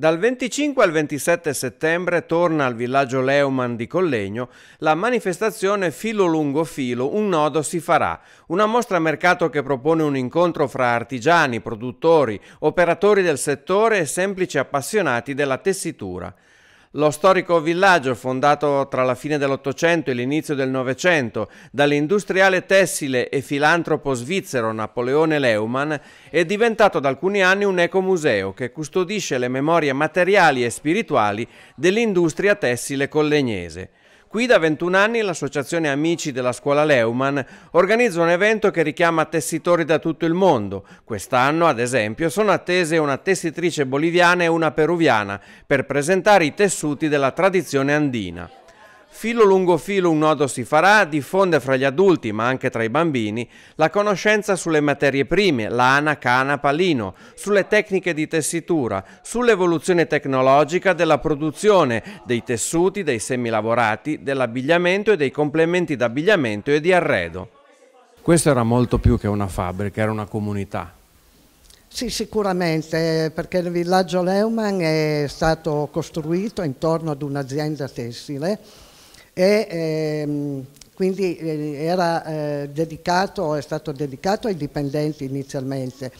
Dal 25 al 27 settembre torna al villaggio Leuman di Collegno la manifestazione Filo lungo filo, un nodo si farà, una mostra mercato che propone un incontro fra artigiani, produttori, operatori del settore e semplici appassionati della tessitura. Lo storico villaggio, fondato tra la fine dell'Ottocento e l'inizio del Novecento dall'industriale tessile e filantropo svizzero Napoleone Leumann, è diventato da alcuni anni un ecomuseo che custodisce le memorie materiali e spirituali dell'industria tessile collegnese. Qui da 21 anni l'associazione Amici della Scuola Leuman organizza un evento che richiama tessitori da tutto il mondo. Quest'anno, ad esempio, sono attese una tessitrice boliviana e una peruviana per presentare i tessuti della tradizione andina. Filo lungo filo un nodo si farà, diffonde fra gli adulti, ma anche tra i bambini, la conoscenza sulle materie prime, lana, cana, palino, sulle tecniche di tessitura, sull'evoluzione tecnologica della produzione, dei tessuti, dei semilavorati, dell'abbigliamento e dei complementi d'abbigliamento e di arredo. Questo era molto più che una fabbrica, era una comunità. Sì, sicuramente, perché il villaggio Leumann è stato costruito intorno ad un'azienda tessile e ehm, quindi eh, era, eh, dedicato, è stato dedicato ai dipendenti inizialmente,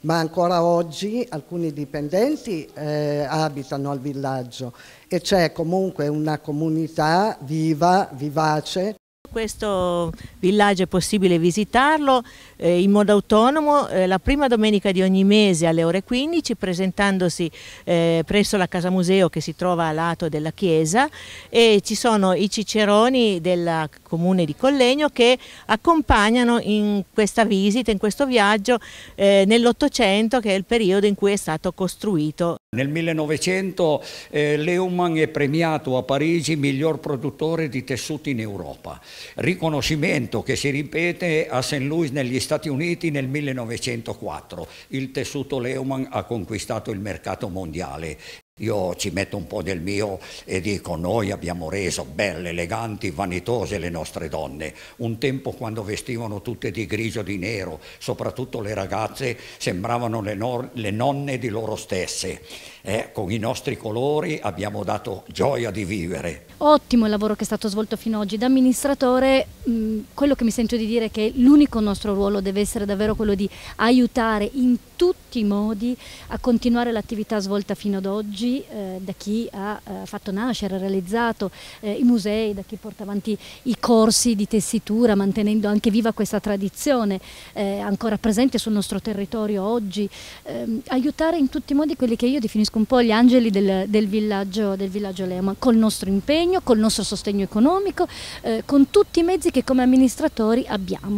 ma ancora oggi alcuni dipendenti eh, abitano al villaggio e c'è comunque una comunità viva, vivace. Questo villaggio è possibile visitarlo eh, in modo autonomo eh, la prima domenica di ogni mese alle ore 15 presentandosi eh, presso la Casa Museo che si trova a lato della chiesa e ci sono i ciceroni del comune di Collegno che accompagnano in questa visita, in questo viaggio eh, nell'Ottocento che è il periodo in cui è stato costruito nel 1900 eh, Leumann è premiato a Parigi miglior produttore di tessuti in Europa, riconoscimento che si ripete a St. Louis negli Stati Uniti nel 1904. Il tessuto Leumann ha conquistato il mercato mondiale io ci metto un po' del mio e dico noi abbiamo reso belle, eleganti, vanitose le nostre donne. Un tempo quando vestivano tutte di grigio, di nero, soprattutto le ragazze, sembravano le, no le nonne di loro stesse. Eh, con i nostri colori abbiamo dato gioia di vivere. Ottimo il lavoro che è stato svolto fino ad oggi. Da amministratore mm, quello che mi sento di dire è che l'unico nostro ruolo deve essere davvero quello di aiutare in tutti i modi a continuare l'attività svolta fino ad oggi oggi eh, da chi ha eh, fatto nascere, realizzato eh, i musei, da chi porta avanti i corsi di tessitura, mantenendo anche viva questa tradizione eh, ancora presente sul nostro territorio oggi, ehm, aiutare in tutti i modi quelli che io definisco un po' gli angeli del, del villaggio, del villaggio Lema, col nostro impegno, col nostro sostegno economico, eh, con tutti i mezzi che come amministratori abbiamo.